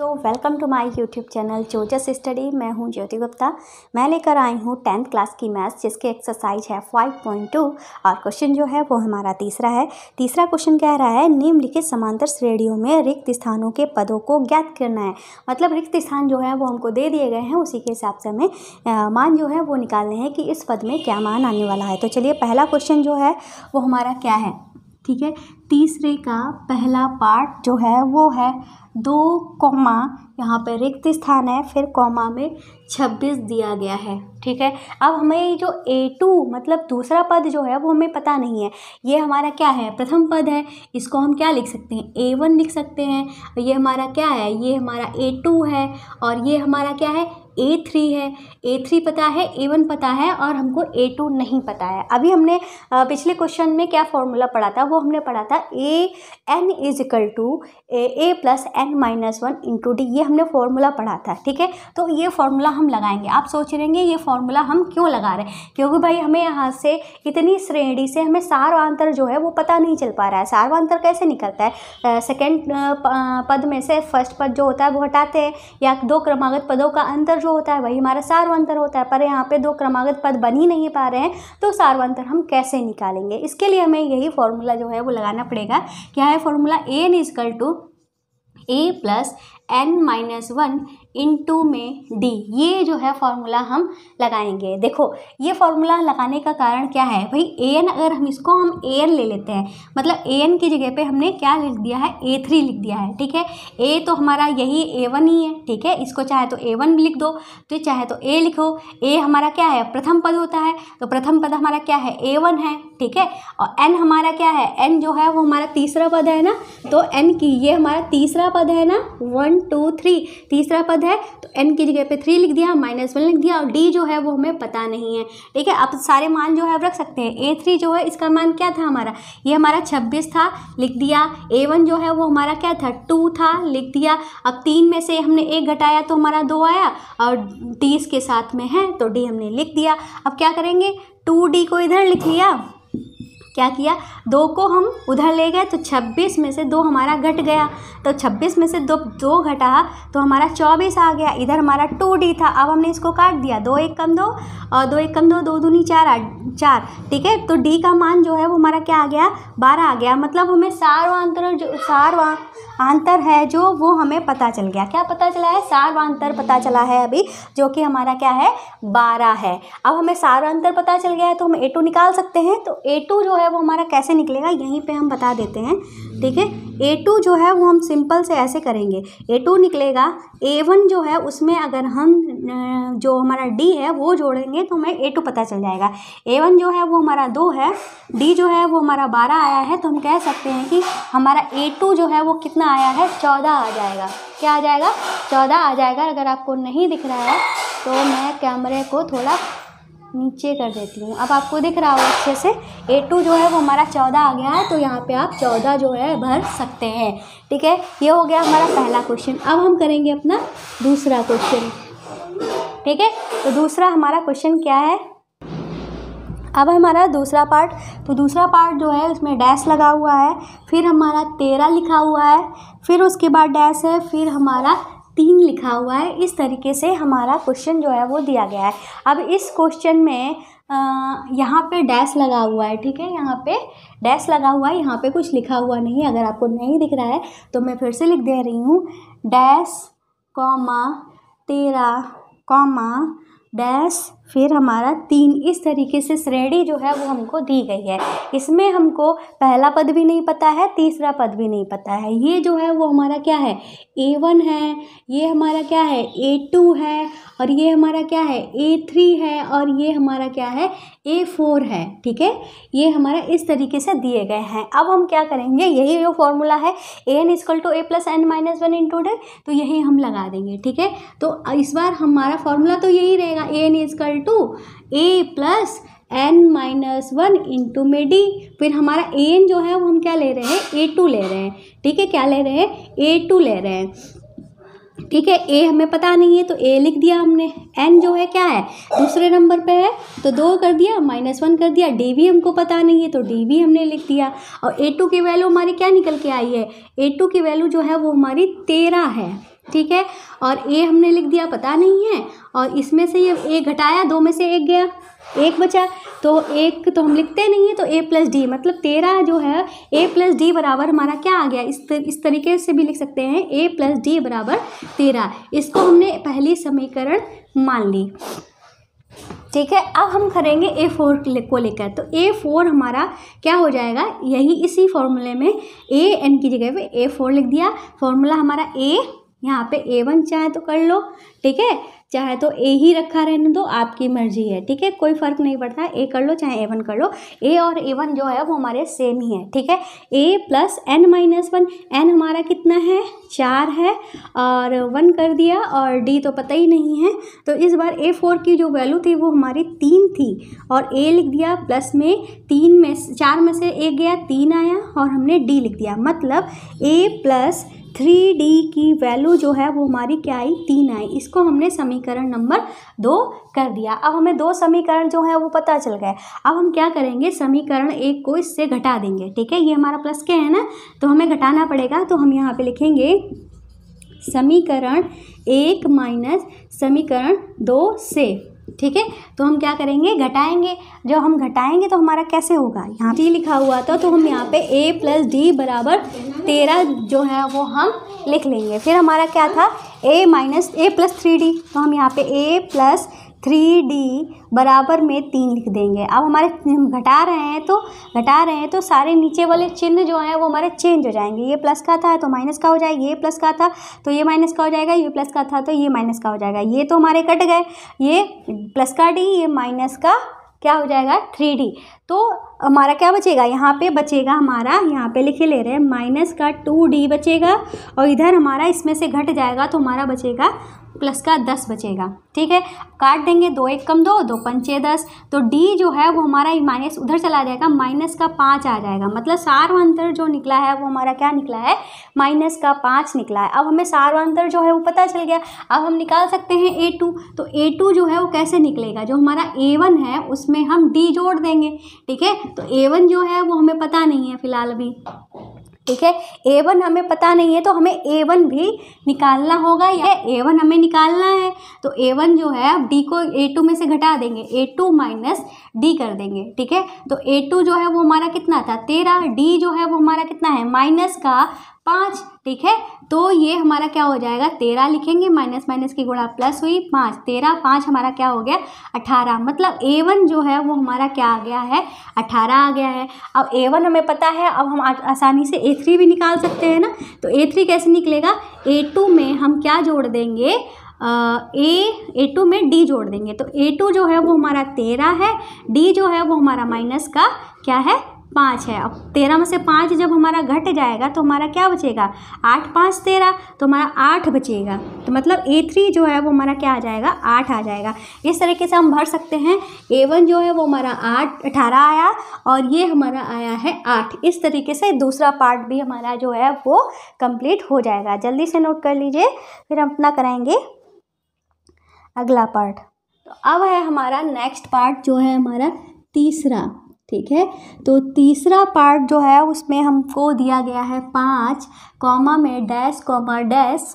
तो welcome to my YouTube channel Jojas study मैं हूं ज्योति गुप्ता मैं लेकर आई हूं टेंथ क्लास की मैथ्स जिसके एक्सरसाइज है 5.2 और क्वेश्चन जो है वो हमारा तीसरा है तीसरा क्वेश्चन कह रहा है निम्नलिखित समांतर श्रेणियों में रिक्त स्थानों के पदों को ज्ञात करना है मतलब रिक्त स्थान जो है वो हमको दे दिए गए हैं उसी के हिसाब से हमें मान जो है वो निकालने हैं कि इस पद में क्या मान आने वाला है तो चलिए पहला क्वेश्चन जो है वो हमारा क्या है ठीक है तीसरे का पहला पार्ट जो है वो है दो कॉमा यहाँ पर रिक्त स्थान है फिर कॉमा में छब्बीस दिया गया है ठीक है अब हमें जो ए टू मतलब दूसरा पद जो है वो हमें पता नहीं है ये हमारा क्या है प्रथम पद है इसको हम क्या लिख सकते हैं ए वन लिख सकते हैं ये हमारा क्या है ये हमारा ए टू है और ये हमारा क्या है ए थ्री है ए थ्री पता है ए वन पता है और हमको ए टू नहीं पता है अभी हमने पिछले क्वेश्चन में क्या फॉर्मूला पढ़ा था वो हमने पढ़ा था a n is equal to a plus n minus one into d ये हमने फॉर्मूला पढ़ा था ठीक है तो ये फॉर्मूला हम लगाएंगे आप सोच रहे हैं ये फॉर्मूला हम क्यों लगा रहे हैं क्योंकि भाई हमें यहाँ से इतनी श्रेणी से हमें सार्वांतर जो है वो पता नहीं चल पा रहा है सार्वांतर कैसे निकलता है सेकेंड पद में से फर्स्ट पद जो होता है वो हटाते हैं या दो क्रमागत पदों का अंतर जो होता है वही हमारा सार्वंतर होता है पर यहाँ पे दो क्रमागत पद बन ही नहीं पा रहे हैं तो सार्वंतर हम कैसे निकालेंगे इसके लिए हमें यही फॉर्मूला जो है वो लगाना पड़ेगा क्या है formula n is equal to a plus n minus one into में डी ये जो है फॉर्मूला हम लगाएंगे देखो ये फॉर्मूला लगाने का कारण क्या है भाई ए एन अगर हम इसको हम ए एन ले लेते हैं मतलब ए एन की जगह पे हमने क्या लिख दिया है ए थ्री लिख दिया है ठीक है ए तो हमारा यही ए वन ही है ठीक है इसको चाहे तो ए वन लिख दो तो चाहे तो ए लिखो ए हमारा क्या है प्रथम पद होता है तो प्रथम पद हमारा क्या है ए वन है ठीक है और एन हमारा क्या है एन जो है वो हमारा तीसरा पद है ना तो एन की ये हमारा तीसरा पद है ना वन टू थ्री तीसरा पद पद है तो एन की जगह पे थ्री लिख दिया माइनस वन लिख दिया और डी जो है वो हमें पता नहीं है ठीक है आप सारे मान जो है आप रख सकते हैं ए थ्री जो है इसका मान क्या था हमारा ये हमारा छब्बीस था लिख दिया ए वन जो है वो हमारा क्या था टू था लिख दिया अब तीन में से हमने एक घटाया तो हमारा दो आया और डी इसके साथ में है तो डी हमने लिख दिया अब क्या करेंगे टू डी को इधर लिख लिया क्या किया दो को हम उधर ले गए तो छब्बीस में से दो हमारा घट गया तो छब्बीस में से दो दो घटा तो हमारा चौबीस आ गया इधर हमारा टू डी था अब हमने इसको काट दिया दो एक कम दो और दो एक कम दो दो दूनी चार आ चार ठीक है तो डी का मान जो है वो हमारा क्या आ गया बारह आ गया मतलब हमें अंतर जो सारवा आंतर है जो वो हमें पता चल गया क्या पता चला है सार्वांतर पता चला है अभी जो कि हमारा क्या है बारह है अब हमें सार्वांतर पता चल गया है तो हम ए टू निकाल सकते हैं तो ए टू जो है वो हमारा कैसे निकलेगा यहीं पर हम बता देते हैं ठीक है ए टू जो है वो हम सिंपल से ऐसे करेंगे ए टू निकलेगा ए वन जो है उसमें अगर हम जो हमारा डी है वो जोड़ेंगे तो हमें ए टू पता चल जाएगा ए वन जो है वो हमारा दो है डी जो है वो हमारा बारह आया है तो हम कह सकते हैं कि हमारा ए टू जो है वो कितना आया है चौदह आ जाएगा क्या आ जाएगा चौदह आ जाएगा अगर आपको नहीं दिख रहा है तो मैं कैमरे को थोड़ा नीचे कर देती हूँ अब आपको दिख रहा होगा अच्छे से ए टू जो है वो हमारा चौदह आ गया है तो यहाँ पे आप चौदह जो है भर सकते हैं ठीक है ये हो गया हमारा पहला क्वेश्चन अब हम करेंगे अपना दूसरा क्वेश्चन ठीक है तो दूसरा हमारा क्वेश्चन क्या है अब हमारा दूसरा पार्ट तो दूसरा पार्ट जो है उसमें डैश लगा हुआ है फिर हमारा तेरह लिखा हुआ है फिर उसके बाद डैश है फिर हमारा तीन लिखा हुआ है इस तरीके से हमारा क्वेश्चन जो है वो दिया गया है अब इस क्वेश्चन में यहाँ पे डैश लगा हुआ है ठीक है यहाँ पे डैश लगा हुआ है यहाँ पे कुछ लिखा हुआ नहीं अगर आपको नहीं दिख रहा है तो मैं फिर से लिख दे रही हूँ डैश कॉमा तेरह कॉमा डैश फिर हमारा तीन इस तरीके से श्रेणी जो है वो हमको दी गई है इसमें हमको पहला पद भी नहीं पता है तीसरा पद भी नहीं पता है ये जो है वो हमारा क्या है ए वन है ये हमारा क्या है ए टू है और ये हमारा क्या है ए थ्री है और ये हमारा क्या है ए फोर है ठीक है ये हमारा इस तरीके से दिए गए हैं अब हम क्या करेंगे यही जो फॉर्मूला है a n is equal to a plus n minus one in into तो यही हम लगा देंगे ठीक है तो इस बार हमारा फॉर्मूला तो यही रहेगा a n is equal to a plus n minus one into में डी फिर हमारा ए एन जो है वो हम क्या ले रहे हैं ए टू ले रहे हैं ठीक है क्या ले रहे हैं ए टू ले रहे हैं ठीक है ए हमें पता नहीं है तो ए लिख दिया हमने एन जो है क्या है दूसरे नंबर पे है तो दो कर दिया माइनस वन कर दिया डी भी हमको पता नहीं है तो डी भी हमने लिख दिया और ए टू की वैल्यू हमारी क्या निकल के आई है ए टू की वैल्यू जो है वो हमारी तेरह है ठीक है और ए हमने लिख दिया पता नहीं है और इसमें से ये ए घटाया दो में से एक गया एक बचा तो एक तो हम लिखते नहीं है तो ए प्लस डी मतलब तेरह जो है ए प्लस डी बराबर हमारा क्या आ गया इस तर, इस तरीके से भी लिख सकते हैं ए प्लस डी बराबर तेरह इसको हमने पहली समीकरण मान ली ठीक है अब हम करेंगे ए फोर को लेकर तो ए फोर हमारा क्या हो जाएगा यही इसी फॉर्मूले में ए एन की जगह पे ए फोर लिख दिया फॉर्मूला हमारा ए यहाँ पे ए वन चाहे तो कर लो ठीक है चाहे तो ए ही रखा रहने दो आपकी मर्जी है ठीक है कोई फ़र्क नहीं पड़ता ए कर लो चाहे ए वन कर लो ए और ए वन जो है वो हमारे सेम ही है ठीक है a plus n minus one n हमारा कितना है चार है और वन कर दिया और डी तो पता ही नहीं है तो इस बार ए फोर की जो वैल्यू थी वो हमारी तीन थी और ए लिख दिया प्लस में तीन में चार में से एक गया तीन आया और हमने डी लिख दिया मतलब ए प्लस थ्री डी की वैल्यू जो है वो हमारी क्या आई तीन आई इसको हमने समीकरण नंबर दो कर दिया अब हमें दो समीकरण जो है वो पता चल गए अब हम क्या करेंगे समीकरण एक को इससे घटा देंगे ठीक है ये हमारा प्लस के है ना तो हमें घटाना पड़ेगा तो हम यहाँ पे लिखेंगे समीकरण एक माइनस समीकरण दो से ठीक है तो हम क्या करेंगे घटाएंगे जब हम घटाएंगे तो हमारा कैसे होगा यहाँ डी लिखा हुआ था तो हम यहाँ पे ए प्लस डी बराबर तेरह जो है वो हम लिख लेंगे फिर हमारा क्या था a minus a plus three d तो हम यहाँ पे ए प्लस थ्री डी बराबर में तीन लिख देंगे अब हमारे घटा रहे हैं तो घटा रहे हैं तो सारे नीचे वाले चिन्ह जो हैं वो हमारे चेंज हो जाएंगे ये प्लस का था तो माइनस तो का हो जाएगा ये प्लस का था तो ये माइनस का हो जाएगा ये प्लस का था तो ये माइनस का हो जाएगा ये तो हमारे कट गए ये प्लस का डी ये माइनस का क्या हो जाएगा थ्री डी तो हमारा क्या बचेगा यहाँ पे बचेगा हमारा यहाँ पे लिखे ले रहे हैं माइनस का टू डी बचेगा और इधर हमारा इसमें से घट जाएगा तो हमारा बचेगा प्लस का दस बचेगा ठीक है काट देंगे दो एक कम दो दो पंचे दस तो डी जो है वो हमारा माइनस उधर चला जाएगा माइनस का पाँच आ जाएगा मतलब सार्वांतर जो निकला है वो हमारा क्या निकला है माइनस का पाँच निकला है अब हमें सार्वांतर जो है वो पता चल गया अब हम निकाल सकते हैं ए टू तो ए टू जो है वो कैसे निकलेगा जो हमारा ए वन है उसमें हम डी जोड़ देंगे ठीक है तो ए वन जो है वो हमें पता नहीं है फिलहाल अभी ठीक है ए वन हमें पता नहीं है तो हमें ए वन भी निकालना होगा या ए वन हमें निकालना है तो ए वन जो है अब डी को ए टू में से घटा देंगे ए टू माइनस डी कर देंगे ठीक है तो ए टू जो है वो हमारा कितना था तेरह डी जो है वो हमारा कितना है माइनस का पाँच ठीक है तो ये हमारा क्या हो जाएगा तेरह लिखेंगे माइनस माइनस की गुणा प्लस हुई पाँच तेरह पाँच हमारा क्या हो गया अठारह मतलब ए वन जो है वो हमारा क्या आ गया है अठारह आ गया है अब ए वन हमें पता है अब हम आसानी से ए थ्री भी निकाल सकते हैं ना तो ए थ्री कैसे निकलेगा ए टू में हम क्या जोड़ देंगे ए ए टू में डी जोड़ देंगे तो ए टू जो है वो हमारा तेरह है डी जो है वो हमारा माइनस का क्या है पाँच है अब तेरह में से पाँच जब हमारा घट जाएगा तो हमारा क्या बचेगा आठ पाँच तेरह तो हमारा आठ बचेगा तो मतलब ए थ्री जो है वो हमारा क्या आ जाएगा आठ आ जाएगा इस तरीके से हम भर सकते हैं ए वन जो है वो हमारा आठ अठारह आया और ये हमारा आया है आठ इस तरीके से दूसरा पार्ट भी हमारा जो है वो कंप्लीट हो जाएगा जल्दी से नोट कर लीजिए फिर हम अपना कराएंगे अगला पार्ट तो अब है हमारा नेक्स्ट पार्ट जो है हमारा तीसरा ठीक है तो तीसरा पार्ट जो है उसमें हमको दिया गया है पाँच कॉमा में डैश कॉमा डैश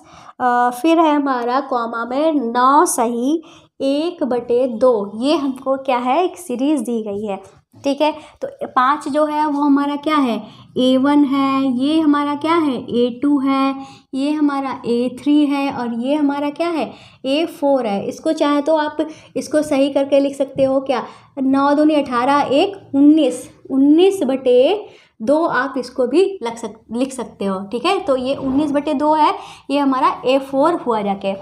फिर है हमारा कॉमा में नौ सही एक बटे दो ये हमको क्या है एक सीरीज़ दी गई है ठीक है तो पाँच जो है वो हमारा क्या है ए वन है ये हमारा क्या है ए टू है ये हमारा ए थ्री है और ये हमारा क्या है ए फोर है इसको चाहे तो आप इसको सही करके लिख सकते हो क्या नौ नहीं अठारह एक उन्नीस उन्नीस बटे दो आप इसको भी लग सक लिख सकते हो ठीक है तो ये उन्नीस बटे दो है ये हमारा ए फोर हुआ जाके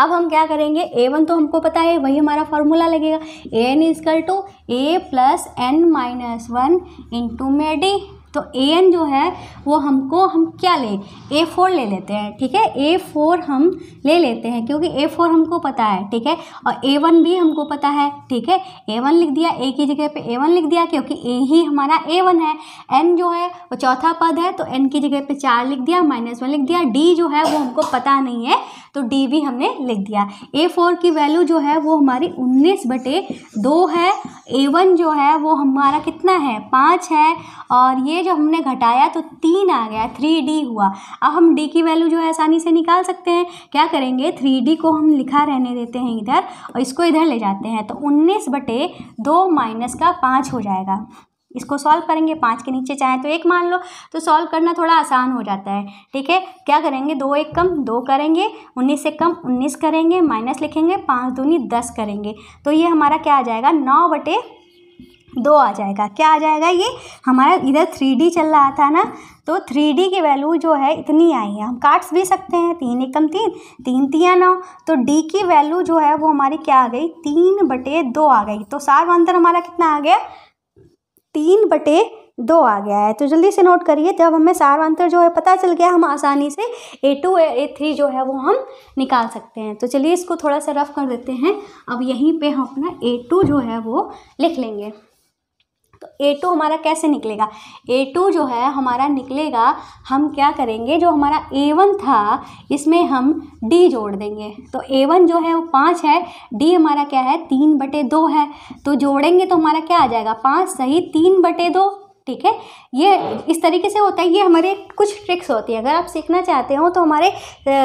अब हम क्या करेंगे ए वन तो हमको पता है वही हमारा फॉर्मूला लगेगा a n is equal to a plus n minus one into में डी तो ए एन जो है वो हमको हम क्या लें ए फोर ले लेते हैं ठीक है ए फोर हम ले लेते हैं क्योंकि ए फोर हमको पता है ठीक है और ए वन भी हमको पता है ठीक है ए वन लिख दिया ए की जगह पे ए वन लिख दिया क्योंकि ए ही हमारा ए वन है एन जो है वो चौथा पद है तो एन की जगह पे चार लिख दिया माइनस वन लिख दिया डी जो है वो हमको पता नहीं है तो डी भी हमने लिख दिया ए फोर की वैल्यू जो है वो हमारी उन्नीस बटे दो है ए वन जो है वो हमारा कितना है पाँच है और ये जब हमने घटाया तो तीन आ गया थ्री डी हुआ अब हम डी की वैल्यू जो है आसानी से निकाल सकते हैं क्या करेंगे थ्री डी को हम लिखा रहने देते हैं इधर और इसको इधर ले जाते हैं तो उन्नीस बटे दो माइनस का पाँच हो जाएगा इसको सॉल्व करेंगे पाँच के नीचे चाहें तो एक मान लो तो सॉल्व करना थोड़ा आसान हो जाता है ठीक है क्या करेंगे दो एक कम दो करेंगे उन्नीस से कम उन्नीस करेंगे माइनस लिखेंगे पाँच दूनी दस करेंगे तो ये हमारा क्या आ जाएगा नौ बटे दो आ जाएगा क्या आ जाएगा ये हमारा इधर थ्री डी चल रहा था ना तो थ्री डी की वैल्यू जो है इतनी आई है हम काट्स भी सकते हैं तीन एकम तीन तीन तिया नौ तो डी की वैल्यू जो है वो हमारी क्या आ गई तीन बटे दो आ गई तो सार अंतर हमारा कितना आ गया तीन बटे दो आ गया है तो जल्दी से नोट करिए जब हमें सारवांतर जो है पता चल गया हम आसानी से ए टू ए थ्री जो है वो हम निकाल सकते हैं तो चलिए इसको थोड़ा सा रफ कर देते हैं अब यहीं पे हम अपना ए टू जो है वो लिख लेंगे तो ए टू हमारा कैसे निकलेगा ए टू जो है हमारा निकलेगा हम क्या करेंगे जो हमारा ए वन था इसमें हम डी जोड़ देंगे तो ए वन जो है वो पाँच है डी हमारा क्या है तीन बटे दो है तो जोड़ेंगे तो हमारा क्या आ जाएगा पाँच सही तीन बटे दो ठीक है ये इस तरीके से होता है ये हमारे कुछ ट्रिक्स होती है अगर आप सीखना चाहते हो तो हमारे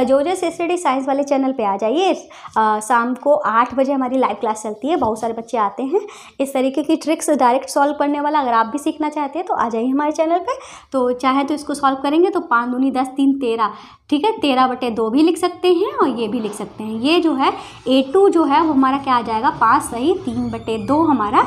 जोजस स्टडी साइंस वाले चैनल पे आ जाइए शाम को आठ बजे हमारी लाइव क्लास चलती है बहुत सारे बच्चे आते हैं इस तरीके की ट्रिक्स डायरेक्ट सॉल्व करने वाला अगर आप भी सीखना चाहते हैं तो आ जाइए हमारे चैनल पर तो चाहे तो इसको सॉल्व करेंगे तो पाँच दूनी दस तीन तेरह ठीक है तेरह बटे दो भी लिख सकते हैं और ये भी लिख सकते हैं ये जो है ए टू जो है वो हमारा क्या आ जाएगा पाँच सही तीन बटे दो हमारा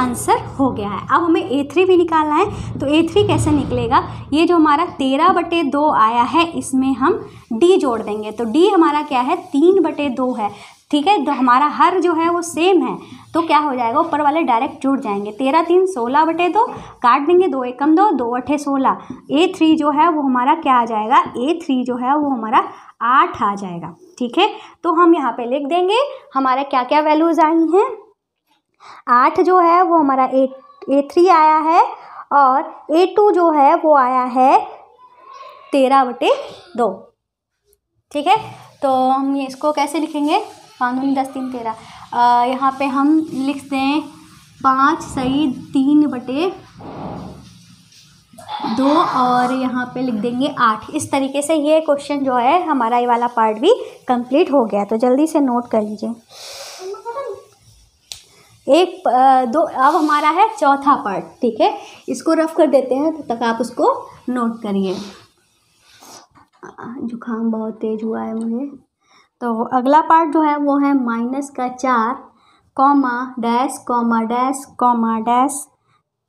आंसर हो गया है अब हमें ए थ्री भी निकालना है तो ए थ्री कैसे निकलेगा ये जो हमारा तेरह बटे दो आया है इसमें हम डी जोड़ देंगे तो डी हमारा क्या है तीन बटे दो है ठीक है तो हमारा हर जो है वो सेम है तो क्या हो जाएगा ऊपर वाले डायरेक्ट जुड़ जाएंगे तेरह तीन सोलह बटे दो काट देंगे दो एकम दो दो अठे सोलह ए थ्री जो है वो हमारा क्या आ जाएगा ए थ्री जो है वो हमारा आठ आ जाएगा ठीक है तो हम यहाँ पे लिख देंगे हमारा क्या क्या वैल्यूज़ आई हैं आठ जो है वो हमारा ए ए थ्री आया है और ए टू जो है वो आया है तेरह बटे दो ठीक है तो हम ये इसको कैसे लिखेंगे दूनी दस तीन तेरह यहाँ पे हम लिख दें पाँच सही तीन बटे दो और यहाँ पे लिख देंगे आठ इस तरीके से ये क्वेश्चन जो है हमारा ये वाला पार्ट भी कंप्लीट हो गया तो जल्दी से नोट कर लीजिए एक दो अब हमारा है चौथा पार्ट ठीक है इसको रफ कर देते हैं तब तो तक आप उसको नोट करिए जुकाम बहुत तेज़ हुआ है मुझे तो अगला पार्ट जो है वो है माइनस का चार comma dash comma dash comma dash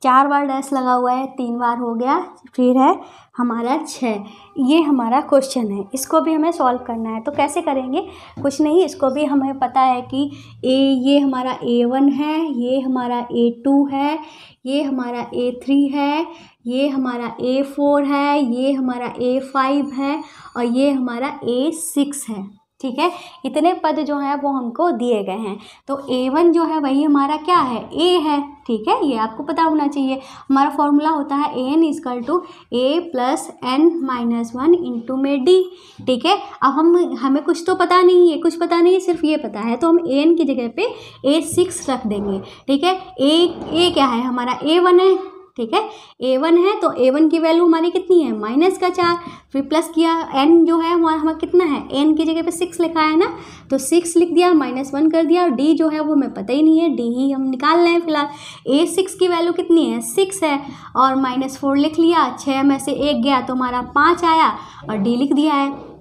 चार बार डैश लगा हुआ है तीन बार हो गया फिर है हमारा छः ये हमारा क्वेश्चन है इसको भी हमें सॉल्व करना है तो कैसे करेंगे कुछ नहीं इसको भी हमें पता है कि ए ये हमारा ए वन है ये हमारा ए टू है ये हमारा ए थ्री है ये हमारा ए फोर है ये हमारा ए फाइव है और ये हमारा ए सिक्स है ठीक है इतने पद जो हैं वो हमको दिए गए हैं तो ए वन जो है वही हमारा क्या है ए है ठीक है ये आपको पता होना चाहिए हमारा फॉर्मूला होता है a n is equal to a plus n minus one into में डी ठीक है अब हम हमें कुछ तो पता नहीं है कुछ पता नहीं है सिर्फ ये पता है तो हम ए एन की जगह पे ए सिक्स रख देंगे ठीक है ए ए क्या है हमारा ए वन है ठीक है ए वन है तो ए वन की वैल्यू हमारी कितनी है माइनस का चार फिर प्लस किया एन जो है हमारा हमारा कितना है एन की जगह पे सिक्स लिखा है ना तो सिक्स लिख दिया माइनस वन कर दिया और डी जो है वो हमें पता ही नहीं है डी ही हम निकाल रहे हैं फिलहाल ए सिक्स की वैल्यू कितनी है सिक्स है और माइनस फोर लिख लिया छः में से एक गया तो हमारा पाँच आया और डी लिख दिया है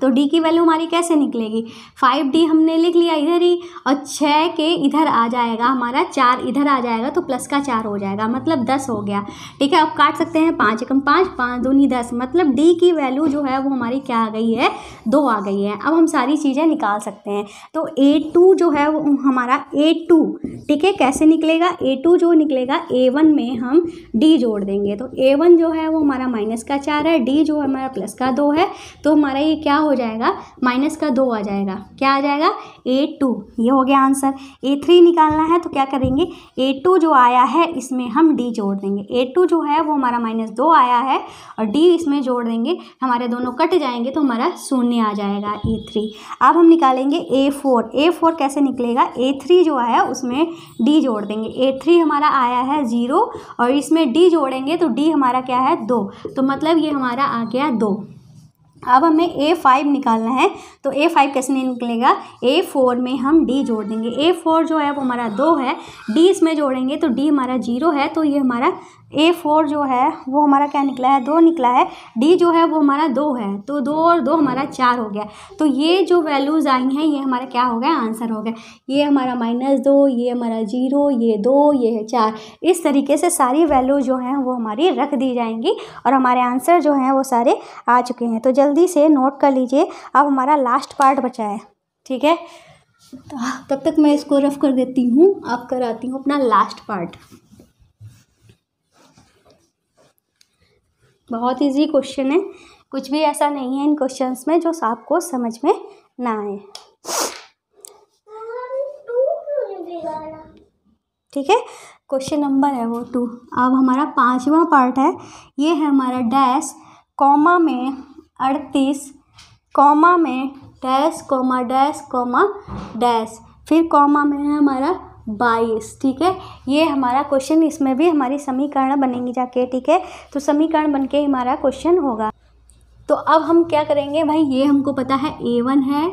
तो डी की वैल्यू हमारी कैसे निकलेगी फाइव डी हमने लिख लिया इधर ही और छः के इधर आ जाएगा हमारा चार इधर आ जाएगा तो प्लस का चार हो जाएगा मतलब दस हो गया ठीक है आप काट सकते हैं पाँच एकम पाँच पाँच दूनी दस मतलब डी की वैल्यू जो है वो हमारी क्या आ गई है दो आ गई है अब हम सारी चीज़ें निकाल सकते हैं तो ए टू जो है वो हमारा ए टू ठीक है कैसे निकलेगा ए टू जो निकलेगा ए वन में हम डी जोड़ देंगे तो ए वन जो है वो हमारा माइनस का चार है डी जो है हमारा प्लस का दो है तो हमारा ये क्या हो जाएगा माइनस का दो आ जाएगा क्या आ जाएगा ए टू ये हो गया आंसर ए थ्री निकालना है तो क्या करेंगे ए टू जो आया है इसमें हम डी जोड़ देंगे ए टू जो है वो हमारा माइनस दो आया है और डी इसमें जोड़ देंगे हमारे दोनों कट जाएंगे तो हमारा शून्य आ जाएगा ए थ्री अब हम निकालेंगे ए फोर ए फोर कैसे निकलेगा ए थ्री जो आया उसमें डी जोड़ देंगे ए थ्री हमारा आया है ज़ीरो और इसमें डी जोड़ेंगे तो डी हमारा क्या है दो तो मतलब ये हमारा आ गया दो अब हमें ए फाइव निकालना है तो ए फाइव कैसे नहीं निकलेगा ए फोर में हम डी जोड़ देंगे ए फोर जो है वो हमारा दो है डी इसमें जोड़ेंगे तो डी हमारा जीरो है तो ये हमारा ए फोर जो है वो हमारा क्या निकला है दो निकला है डी जो है वो हमारा दो है तो दो और दो हमारा चार हो गया तो ये जो वैल्यूज़ आई हैं ये हमारा क्या हो गया आंसर हो गया ये हमारा माइनस दो ये हमारा जीरो ये दो ये चार इस तरीके से सारी वैल्यू जो हैं वो हमारी रख दी जाएंगी और हमारे आंसर जो हैं वो सारे आ चुके हैं तो जल्दी से नोट कर लीजिए अब हमारा लास्ट पार्ट बचा है ठीक है तब तक मैं इसको रफ कर देती हूँ अब कराती हूँ अपना लास्ट पार्ट बहुत इजी क्वेश्चन है कुछ भी ऐसा नहीं है इन क्वेश्चंस में जो आपको समझ में ना आए ठीक है क्वेश्चन नंबर है वो टू अब हमारा पांचवा पार्ट है ये है हमारा डैश कॉमा में अड़तीस कॉमा में dash comma dash comma dash फिर कॉमा में है हमारा बाईस ठीक है ये हमारा क्वेश्चन इसमें भी हमारी समीकरण बनेंगी जाके ठीक है तो समीकरण बन के हमारा क्वेश्चन होगा तो अब हम क्या करेंगे भाई ये हमको पता है ए वन है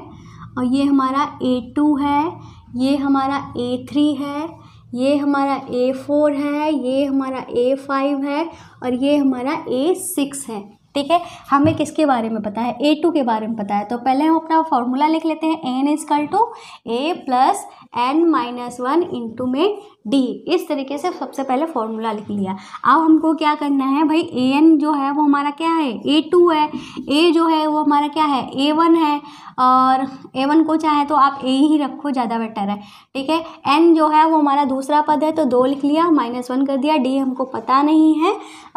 और ये हमारा ए टू है ये हमारा ए थ्री है ये हमारा ए फोर है ये हमारा ए फाइव है और ये हमारा ए सिक्स है ठीक है हमें किसके बारे में पता है ए टू के बारे में पता है तो पहले हम अपना फॉर्मूला लिख लेते हैं n is equal to a plus n minus one into में डी इस तरीके से सबसे पहले फॉर्मूला लिख लिया अब हमको क्या करना है भाई ए एन जो है वो हमारा क्या है ए टू है ए जो है वो हमारा क्या है ए वन है और ए वन को चाहे तो आप ए ही रखो ज़्यादा बेटर है ठीक है एन जो है वो हमारा दूसरा पद है तो दो लिख लिया माइनस वन कर दिया डी हमको पता नहीं है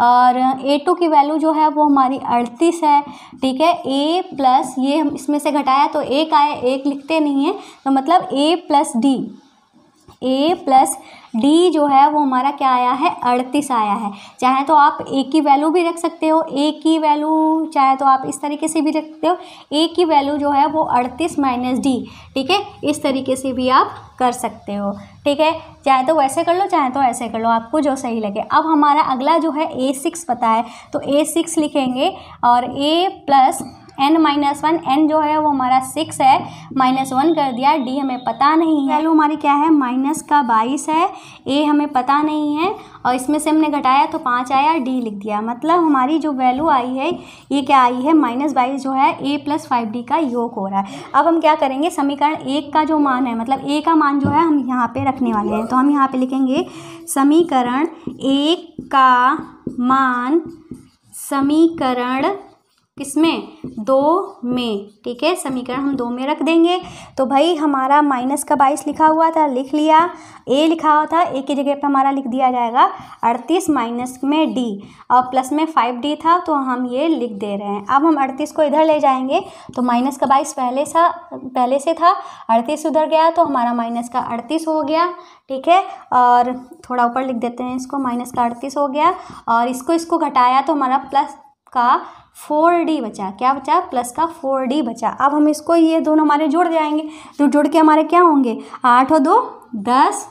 और ए टू की वैल्यू जो है वो हमारी अड़तीस है ठीक है ए प्लस ये हम इसमें से घटाया तो एक आया एक लिखते नहीं है तो मतलब a plus d a plus d जो है वो हमारा क्या आया है अड़तीस आया है चाहे तो आप ए की वैल्यू भी रख सकते हो ए की वैल्यू चाहे तो आप इस तरीके से भी रख सकते हो ए की वैल्यू जो है वो अड़तीस माइनस डी ठीक है इस तरीके से भी आप कर सकते हो ठीक है चाहे तो वैसे कर लो चाहे तो ऐसे कर लो आपको जो सही लगे अब हमारा अगला जो है ए सिक्स पता है तो ए सिक्स लिखेंगे और a plus n minus one n जो है वो हमारा सिक्स है माइनस वन कर दिया डी हमें पता नहीं है वैल्यू हमारी क्या है माइनस का बाईस है ए हमें पता नहीं है और इसमें से हमने घटाया तो पाँच आया डी लिख दिया मतलब हमारी जो वैल्यू आई है ये क्या आई है माइनस बाईस जो है ए प्लस फाइव डी का योग हो रहा है अब हम क्या करेंगे समीकरण एक का जो मान है मतलब ए का मान जो है हम यहाँ पर रखने वाले हैं तो हम यहाँ पर लिखेंगे समीकरण एक का मान समीकरण किसमें दो में ठीक है समीकरण हम दो में रख देंगे तो भाई हमारा माइनस का बाईस लिखा हुआ था लिख लिया ए लिखा हुआ था ए की जगह पे हमारा लिख दिया जाएगा अड़तीस माइनस में डी और प्लस में फाइव डी था तो हम ये लिख दे रहे हैं अब हम अड़तीस को इधर ले जाएंगे तो माइनस का बाईस पहले सा पहले से था अड़तीस उधर गया तो हमारा माइनस का अड़तीस हो गया ठीक है और थोड़ा ऊपर लिख देते हैं इसको माइनस का अड़तीस हो गया और इसको इसको घटाया तो हमारा प्लस का फोर डी बचा क्या बचा प्लस का फोर डी बचा अब हम इसको ये दोनों हमारे जुड़ जाएंगे तो जोड़ के हमारे क्या होंगे आठ और दो दस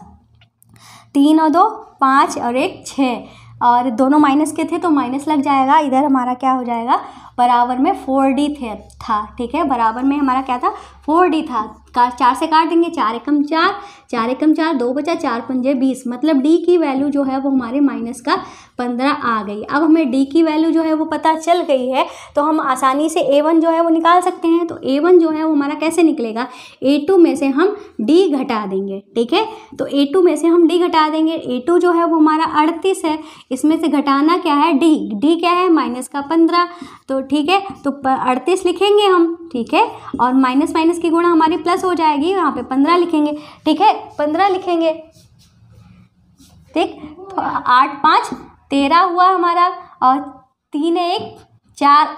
तीन और दो पाँच और एक छः और दोनों माइनस के थे तो माइनस लग जाएगा इधर हमारा क्या हो जाएगा बराबर में फोर डी थे था ठीक है बराबर में हमारा क्या था फोर डी था चार से काट देंगे चार एकम चार चार एकम चार दो बचा चार पंजे बीस मतलब डी की वैल्यू जो है वो हमारे माइनस का पंद्रह आ गई अब हमें डी की वैल्यू जो है वो पता चल गई है तो हम आसानी से ए वन जो है वो निकाल सकते हैं तो ए वन जो है वो हमारा कैसे निकलेगा ए टू में से हम डी घटा देंगे ठीक है तो ए टू में से हम डी घटा देंगे ए टू जो है वो हमारा अड़तीस है इसमें से घटाना क्या है डी डी क्या है माइनस का पंद्रह तो ठीक है तो अड़तीस लिखेंगे हम ठीक है और माइनस माइनस की गुणा हमारी प्लस हो जाएगी यहाँ पे पंद्रह लिखेंगे ठीक है पंद्रह लिखेंगे ठीक तो आठ पाँच तेरह हुआ हमारा और तीन एक चार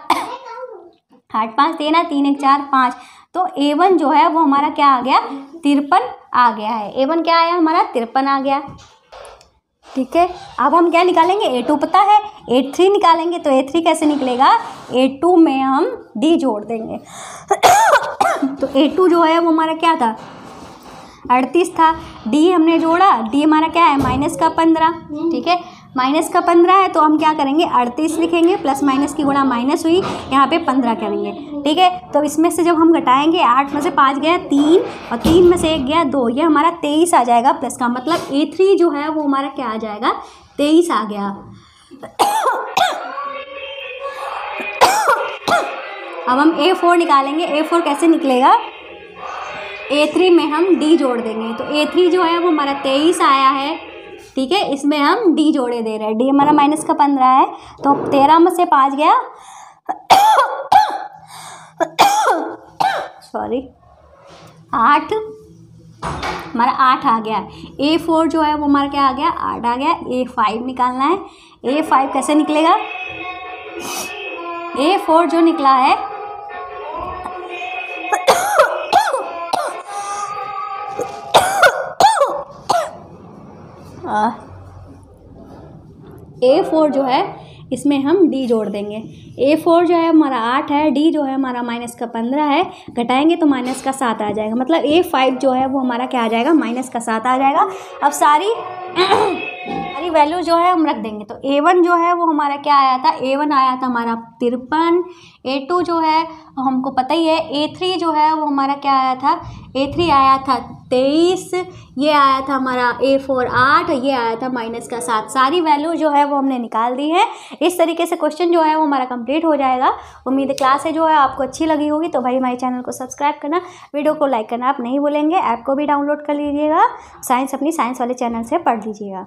आठ पाँच तेरह तीन एक चार पाँच तो ए वन जो है वो हमारा क्या आ गया तिरपन आ गया है ए वन क्या आया हमारा तिरपन आ गया ठीक है अब हम क्या निकालेंगे ए टू पता है ए थ्री निकालेंगे तो ए थ्री कैसे निकलेगा ए टू में हम डी जोड़ देंगे तो ए टू जो है वो हमारा क्या था अड़तीस था डी हमने जोड़ा डी हमारा क्या है माइनस का पंद्रह हम्म। ठीक है माइनस का पंद्रह है तो हम क्या करेंगे अड़तीस लिखेंगे प्लस माइनस की गुणा माइनस हुई यहाँ पे पंद्रह करेंगे ठीक है तो इसमें से जब हम घटाएंगे आठ में से पाँच गया तीन और तीन में से एक गया दो ये हमारा तेईस आ जाएगा प्लस का मतलब ए थ्री जो है वो हमारा क्या आ जाएगा तेईस आ गया अब हम ए फोर निकालेंगे ए फोर कैसे निकलेगा ए थ्री में हम डी जोड़ देंगे तो ए थ्री जो है वो हमारा तेईस आया है ठीक है इसमें हम डी जोड़े दे रहे हैं डी हमारा माइनस का पंद्रह है तो तेरह में से पाँच गया सॉरी आठ हमारा आठ आ गया ए फोर जो है वो हमारा क्या आ गया आठ आ गया ए फाइव निकालना है ए फाइव कैसे निकलेगा ए फोर जो निकला है ए फोर जो है इसमें हम डी जोड़ देंगे ए फोर जो है हमारा आठ है डी जो है हमारा माइनस का पंद्रह है घटाएंगे तो माइनस का सात आ जाएगा मतलब ए फाइव जो है वो हमारा क्या आ जाएगा माइनस का सात आ जाएगा अब सारी वैल्यू जो है हम रख देंगे तो ए वन जो है वो हमारा क्या आया था ए वन आया था हमारा तिरपन ए टू जो है हमको पता ही है ए थ्री जो है वो हमारा क्या आया था ए थ्री आया था तेईस ये आया था हमारा ए फोर आठ ये आया था माइनस का सात सारी वैल्यू जो है वो हमने निकाल दी है इस तरीके से क्वेश्चन जो है वो हमारा कंप्लीट हो जाएगा उम्मीद क्लास है जो है आपको अच्छी लगी होगी तो भाई हमारे चैनल को सब्सक्राइब करना वीडियो को लाइक करना आप नहीं बोलेंगे ऐप को भी डाउनलोड कर लीजिएगा साइंस अपनी साइंस वाले चैनल से पढ़ लीजिएगा